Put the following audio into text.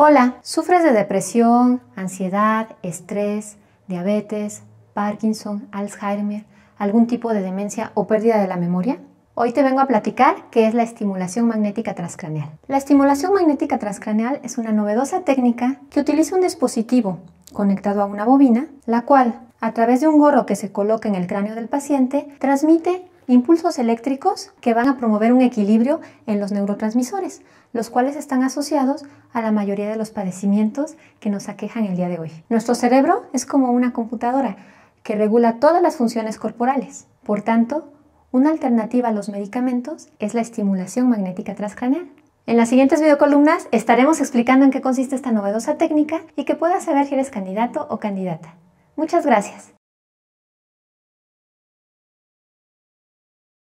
Hola, ¿sufres de depresión, ansiedad, estrés, diabetes, Parkinson, Alzheimer, algún tipo de demencia o pérdida de la memoria? Hoy te vengo a platicar qué es la estimulación magnética transcraneal. La estimulación magnética transcraneal es una novedosa técnica que utiliza un dispositivo conectado a una bobina, la cual, a través de un gorro que se coloca en el cráneo del paciente, transmite impulsos eléctricos que van a promover un equilibrio en los neurotransmisores, los cuales están asociados a la mayoría de los padecimientos que nos aquejan el día de hoy. Nuestro cerebro es como una computadora que regula todas las funciones corporales. Por tanto, una alternativa a los medicamentos es la estimulación magnética transcraneal. En las siguientes videocolumnas estaremos explicando en qué consiste esta novedosa técnica y que puedas saber si eres candidato o candidata. Muchas gracias.